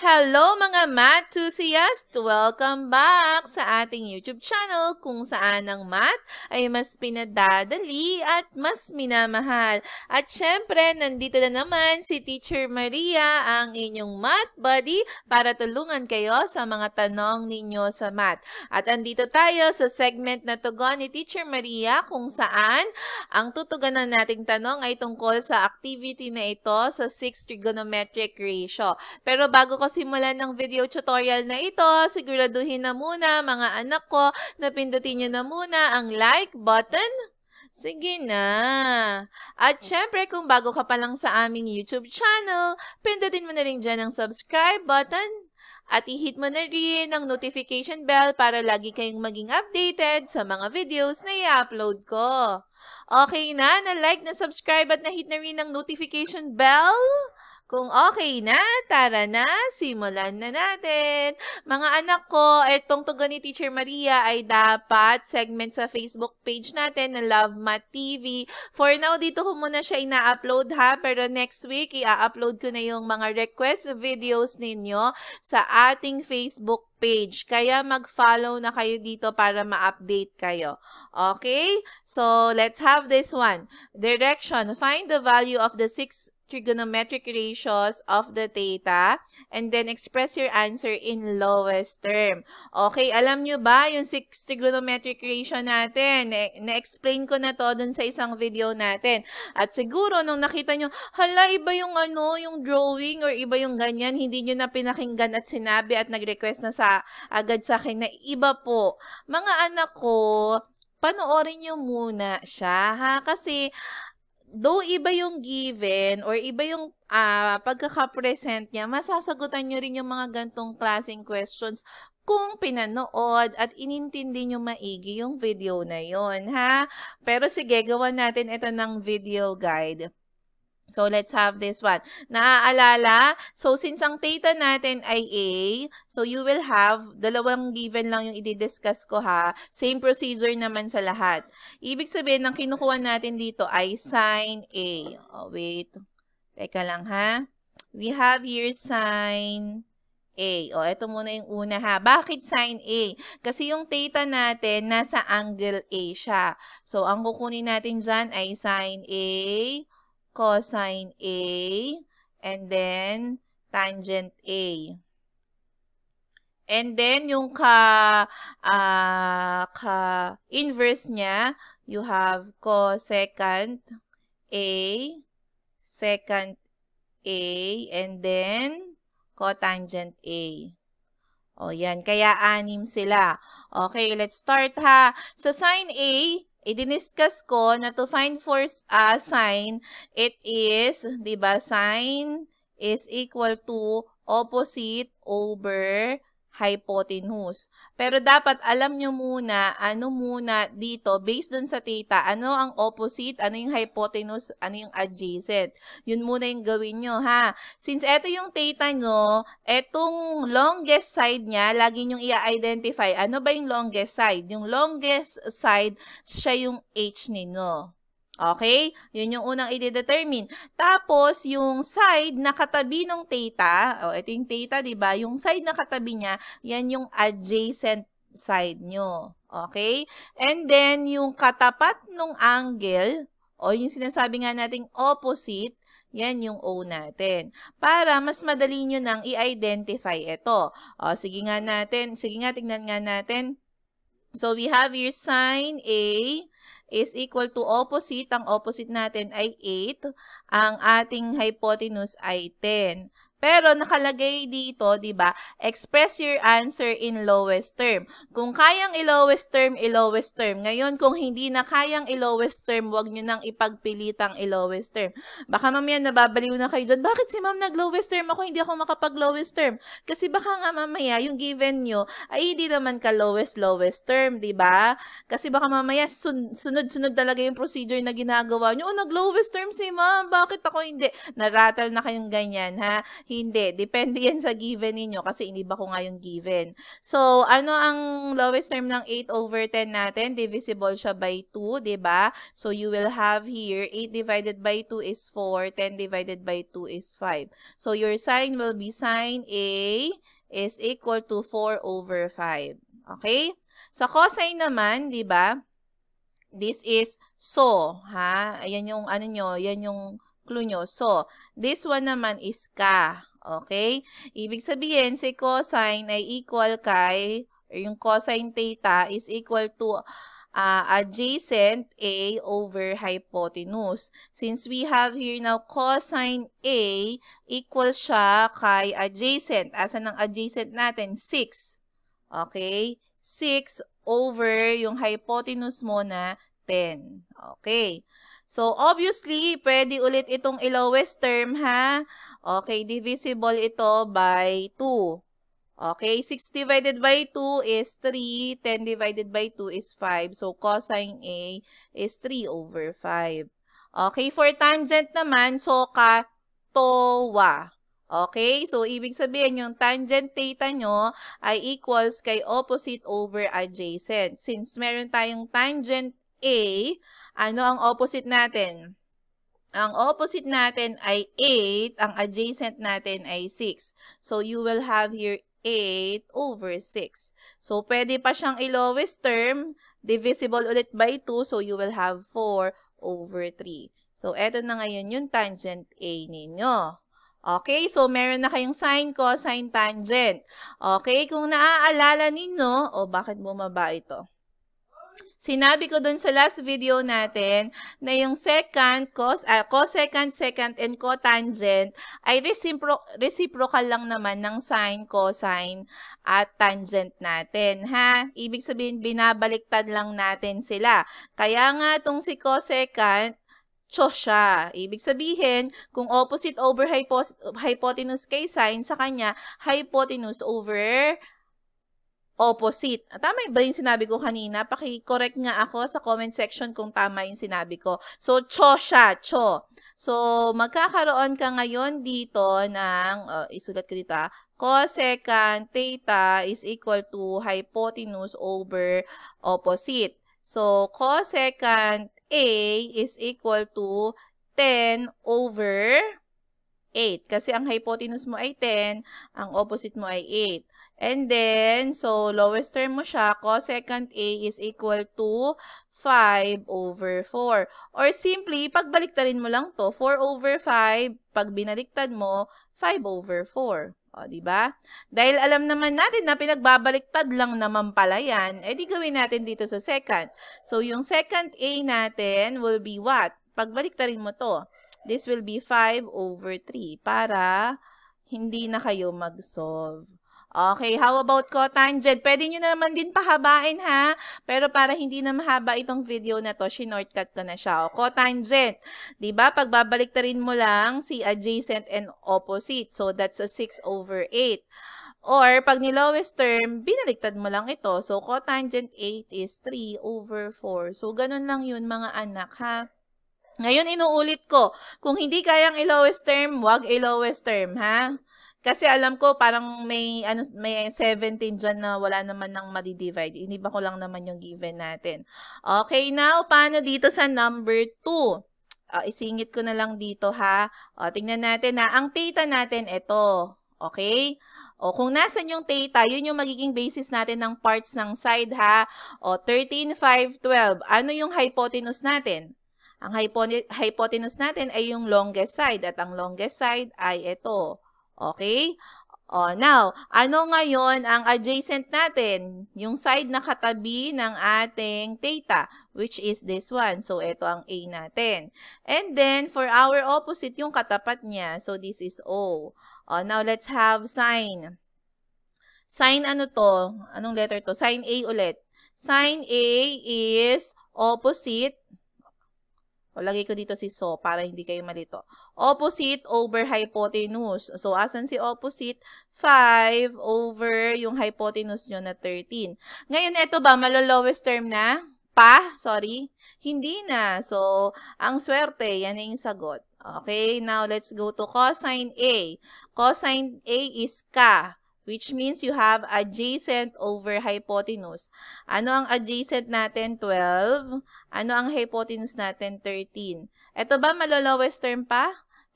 Hello mga math enthusiasts! Welcome back sa ating YouTube channel kung saan ang math ay mas pinadadali at mas minamahal. At syempre, nandito na naman si Teacher Maria, ang inyong math buddy, para tulungan kayo sa mga tanong ninyo sa math. At andito tayo sa segment na tugon ni Teacher Maria kung saan ang tutuganan nating tanong ay tungkol sa activity na ito sa 6 trigonometric ratio. Pero bago ko simulan ng video tutorial na ito, siguraduhin na muna mga anak ko na pindutin nyo na muna ang like button. Sige na! At syempre, kung bago ka pa lang sa aming YouTube channel, pindutin mo na rin dyan ang subscribe button. At i-hit mo na rin ang notification bell para lagi kayong maging updated sa mga videos na i-upload ko. Okay na, na-like, na-subscribe at na-hit na rin ang notification bell? Kung okay na, tara na, simulan na natin. Mga anak ko, itong tugon ni Teacher Maria ay dapat segment sa Facebook page natin na Love Mat TV. For now, dito ko muna siya ina-upload ha, pero next week, i-upload ko na yung mga request videos ninyo sa ating Facebook page. Kaya mag-follow na kayo dito para ma-update kayo. Okay? So, let's have this one. Direction. Find the value of the six trigonometric ratios of the theta, and then express your answer in lowest term. Okay, alam nyo ba yung 6 trigonometric ratio natin? Eh, na-explain ko na to dun sa isang video natin. At siguro, nung nakita nyo, hala, iba yung ano, yung drawing or iba yung ganyan, hindi nyo na pinakinggan at sinabi at nag-request na sa, agad sa akin na iba po. Mga anak ko, panoorin nyo muna siya, ha? Kasi, though iba yung given or iba yung uh, pagkakapresent niya, masasagutan nyo rin yung mga gantong klaseng questions kung pinanood at inintindi nyo maigi yung video na yon ha? Pero sige, gawa natin ito ng video guide. So, let's have this one. Naaalala? So, since ang theta natin ay A, so you will have, dalawang given lang yung i-discuss ko ha. Same procedure naman sa lahat. Ibig sabihin, ang kinukuha natin dito ay sine A. Oh, wait. Teka lang ha. We have here sine A. O, oh, ito muna yung una ha. Bakit sine A? Kasi yung theta natin, nasa angle A siya. So, ang kukunin natin dyan ay sine A cosine A, and then tangent A. And then, yung ka, uh, ka inverse niya, you have cosecant A, secant A, and then cotangent A. O, yan. Kaya anim sila. Okay, let's start ha. Sa sine A, i ko na to find for a uh, sine, it is, di ba, sine is equal to opposite over hypotenuse. Pero dapat alam nyo muna, ano muna dito, based dun sa theta, ano ang opposite, ano yung hypotenuse, ano yung adjacent. Yun muna yung gawin nyo, ha? Since ito yung theta nyo, etong longest side niya, lagi nyong i-identify, ano ba yung longest side? Yung longest side, siya yung h ninyo. Okay? Yun yung unang i-determine. Tapos, yung side na katabi ng theta, o oh, ito yung theta, di ba? Yung side na katabi niya, yan yung adjacent side nyo. Okay? And then, yung katapat ng angle, o yung sinasabi nga nating opposite, yan yung O natin. Para mas madali nyo nang i-identify ito. O, sige nga natin. Sige nga, tingnan nga natin. So, we have your sine A is equal to opposite. Ang opposite natin ay 8. Ang ating hypotenuse ay 10. Pero nakalagay dito, 'di ba? Express your answer in lowest term. Kung kayang i-lowest term, i-lowest term. Ngayon, kung hindi na kayang i-lowest term, 'wag niyo nang ipagpilitang i-lowest term. Baka mamaya nababaliw na kayo diyan. Bakit si ma'am nag-lowest term ako? Hindi ako makapag-lowest term. Kasi baka nga mamaya yung given niyo ay hindi naman ka lowest lowest term, 'di ba? Kasi baka mamaya sunod-sunod talaga yung procedure na ginagawa niyo. Oh, nag-lowest term si ma'am. Bakit ako hindi? Naratal na kayong ganyan, ha? Hindi. Depende yan sa given ninyo kasi iniba ko nga yung given. So, ano ang lowest term ng 8 over 10 natin? Divisible siya by 2, di ba? So, you will have here 8 divided by 2 is 4, 10 divided by 2 is 5. So, your sign will be sign A is equal to 4 over 5. Okay? Sa cosine naman, di ba? This is so, ha? Ayan yung ano nyo, yan yung clue this one naman is ka. Okay? Ibig sabihin, si cosine ay equal kay, yung cosine theta is equal to uh, adjacent A over hypotenuse. Since we have here now cosine A, equal siya kay adjacent. Asan ang adjacent natin? 6. Okay? 6 over yung hypotenuse mo na 10. Okay. So, obviously, pwede ulit itong lowest term, ha? Okay, divisible ito by 2. Okay, 6 divided by 2 is 3. 10 divided by 2 is 5. So, cosine A is 3 over 5. Okay, for tangent naman, so katowa. Okay? So, ibig sabihin, yung tangent theta nyo ay equals kay opposite over adjacent. Since meron tayong tangent A, ano ang opposite natin? Ang opposite natin ay 8. Ang adjacent natin ay 6. So, you will have here 8 over 6. So, pwede pa siyang i-lowest term. Divisible ulit by 2. So, you will have 4 over 3. So, eto na ngayon yung tangent A ninyo. Okay, so meron na kayong sine, cosine, tangent. Okay, kung naaalala ninyo, o oh, bakit bumaba ito? Sinabi ko dun sa last video natin na yung secant, cos, uh, cosecant, secant, and cotangent ay recipro reciprocal lang naman ng sine, cosine, at tangent natin. Ha? Ibig sabihin, binabaliktad lang natin sila. Kaya nga itong si cosecant, cho siya. Ibig sabihin, kung opposite over hypo hypotenuse kay sine, sa kanya, hypotenuse over opposite. Tama ba yung sinabi ko kanina. Paki-correct nga ako sa comment section kung tama yung sinabi ko. So, cho siya, cho. So, magkakaroon ka ngayon dito ng, uh, isulat ko dito ah. cosecant theta is equal to hypotenuse over opposite. So, cosecant A is equal to 10 over 8. Kasi ang hypotenuse mo ay 10, ang opposite mo ay 8. And then, so, lowest term mo siya, cosecant A is equal to 5 over 4. Or simply, pagbaliktarin mo lang to, 4 over 5, pag binaliktad mo, 5 over 4. O, di ba? Dahil alam naman natin na pinagbabaliktad lang naman pala yan, eh di gawin natin dito sa second. So, yung second A natin will be what? Pagbaliktarin mo to. This will be 5 over 3 para hindi na kayo mag-solve. Okay, how about cotangent? Pwede nyo naman din pahabain ha. Pero para hindi na mahaba itong video na to, shinortcut ko na siya. O, cotangent. ba diba? Pagbabalik na rin mo lang si adjacent and opposite. So, that's a 6 over 8. Or, pag ni lowest term, binaliktad mo lang ito. So, cotangent 8 is 3 over 4. So, ganun lang yun mga anak ha. Ngayon, inuulit ko. Kung hindi kayang i-lowest term, wag i-lowest term ha. Kasi alam ko parang may ano may 17 diyan na wala naman nang ma-divide. Iniba ko lang naman yung given natin. Okay, now paano dito sa number 2? Uh, ah, isingit ko na lang dito ha. O, ah, tingnan natin na ang theta natin ito. Okay? O, oh, kung nasan yung theta, yun yung magiging basis natin ng parts ng side ha. O, 13, 5, 12. Ano yung hypotenuse natin? Ang hypotenuse natin ay yung longest side at ang longest side ay ito. Okay? Oh, now, ano ngayon ang adjacent natin? Yung side na katabi ng ating theta, which is this one. So, ito ang A natin. And then, for our opposite, yung katapat niya. So, this is O. Oh, now, let's have sine. Sine ano to? Anong letter to? Sine A ulit. Sine A is opposite o, lagay ko dito si so para hindi kayo malito. Opposite over hypotenuse. So, asan si opposite? 5 over yung hypotenuse nyo na 13. Ngayon, ito ba? Malolowest term na? Pa? Sorry? Hindi na. So, ang swerte, yan ang sagot. Okay, now let's go to cosine A. Cosine A is ka which means you have adjacent over hypotenuse. Ano ang adjacent natin? 12. Ano ang hypotenuse natin? 13. Ito ba malolowest term pa?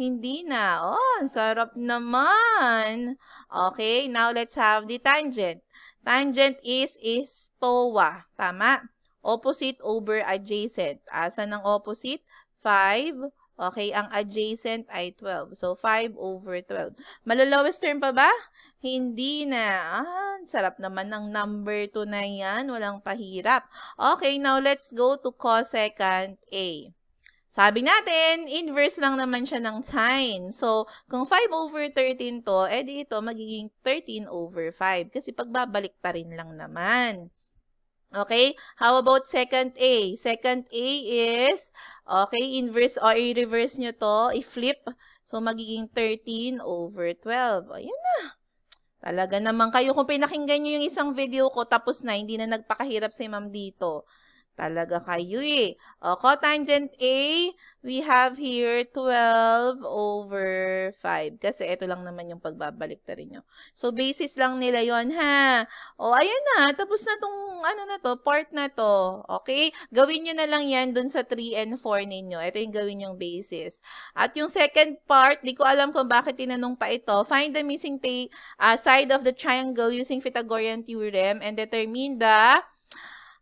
Hindi na. Oh, sarap naman. Okay, now let's have the tangent. Tangent is is towa. Tama. Opposite over adjacent. Asan ang opposite? 5. Okay, ang adjacent ay 12. So, 5 over 12. Malolowest term pa ba? Hindi na. Ah, sarap naman ng number 2 na yan. Walang pahirap. Okay, now let's go to cosecant A. Sabi natin, inverse lang naman siya ng sine. So, kung 5 over 13 to, edi ito magiging 13 over 5. Kasi pagbabalik ta rin lang naman. Okay? How about second A? Second A is, okay, inverse or i-reverse nyo to, i-flip. So, magiging 13 over 12. Ayan na. Talaga naman kayo. Kung pinakinggan nyo yung isang video ko, tapos na, hindi na nagpakahirap si ma'am dito. Talaga kayo eh. O, cotangent A, we have here 12 over 5. Kasi ito lang naman yung pagbabalik na rin So, basis lang nila yon ha? O, ayan na. Tapos na tong, ano na to, part na to. Okay? Gawin nyo na lang yan dun sa 3 and 4 ninyo. Ito yung gawin yung basis. At yung second part, di ko alam kung bakit tinanong pa ito. Find the missing uh, side of the triangle using Pythagorean theorem and determine the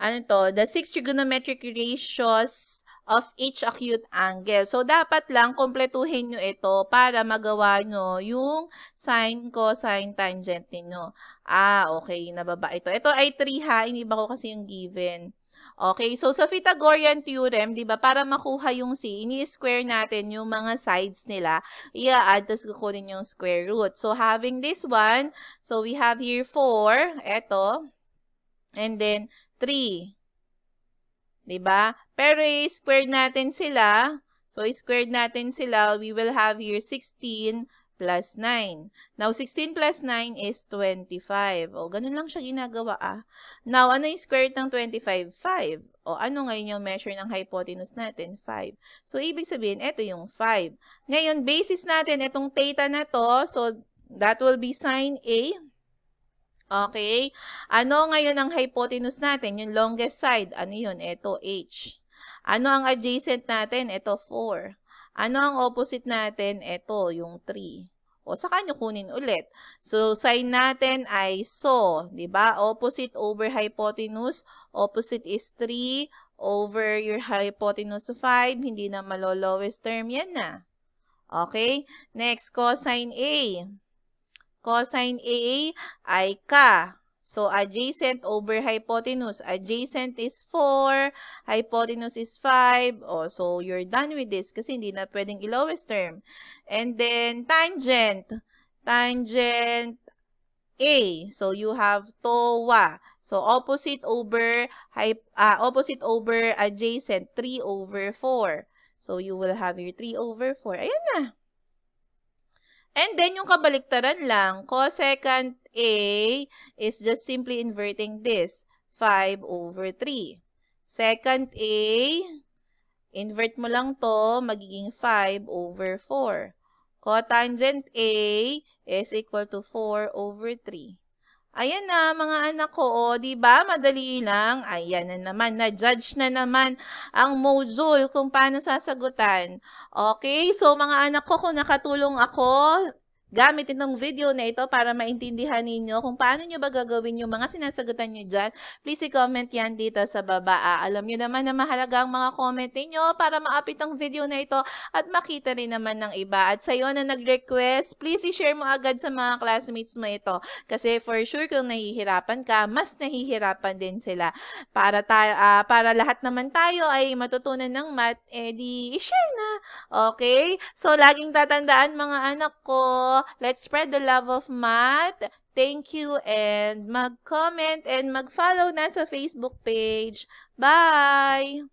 ano to, the six trigonometric ratios of each acute angle. So, dapat lang kompletuhin nyo ito para magawa nyo yung sine, cosine, tangent ninyo. Ah, okay. Nababa ito. Ito ay 3 ha. Iniba ko kasi yung given. Okay, so sa Pythagorean theorem, 'di ba, para makuha yung C, ini-square natin yung mga sides nila. Ia-add tas kukunin yung square root. So having this one, so we have here 4, Ito. And then 3. Diba? Pero i-squared natin sila. So, i-squared natin sila. We will have here 16 plus 9. Now, 16 plus 9 is 25. O, ganun lang siya ginagawa ah. Now, ano yung squared ng 25? 5. O, ano ngayon yung measure ng hypotenuse natin? 5. So, ibig sabihin, ito yung 5. Ngayon, basis natin, itong theta na to. So, that will be sine A Okay? Ano ngayon ang hypotenuse natin? Yung longest side, ano yun? Ito, H. Ano ang adjacent natin? Ito, 4. Ano ang opposite natin? Ito, yung 3. O, saka nyo kunin ulit. So, sign natin ay so. ba diba? Opposite over hypotenuse. Opposite is 3 over your hypotenuse 5. Hindi na malo lowest term. Yan na. Ah. Okay? Next, cosine A. Cosine A ay ka. So, adjacent over hypotenuse. Adjacent is 4, hypotenuse is 5. Oh, so, you're done with this kasi hindi na pwedeng i-lowest term. And then, tangent. Tangent A. So, you have towa. So, opposite over, uh, opposite over adjacent, 3 over 4. So, you will have your 3 over 4. Ayan na. And then, yung kabaliktaran lang, cosecant A is just simply inverting this, 5 over 3. Second A, invert mo lang to, magiging 5 over 4. Cotangent A is equal to 4 over 3. Ayan na, mga anak ko, o, oh, di ba? Madali lang. Ayan na naman, na-judge na naman ang module kung paano sasagutan. Okay, so mga anak ko, kung nakatulong ako, gamitin itong video na ito para maintindihan ninyo kung paano nyo ba gagawin yung mga sinasagutan nyo dyan. Please i-comment yan dito sa baba. Ah, alam nyo naman na mahalaga ang mga comment niyo para maapit ang video na ito at makita rin naman ng iba. At sa'yo na nag-request, please i-share mo agad sa mga classmates mo ito. Kasi for sure kung nahihirapan ka, mas nahihirapan din sila. Para, tayo, ah, para lahat naman tayo ay matutunan ng math, eh di i-share na. Okay? So, laging tatandaan mga anak ko, let's spread the love of math. Thank you and mag-comment and mag-follow na sa Facebook page. Bye!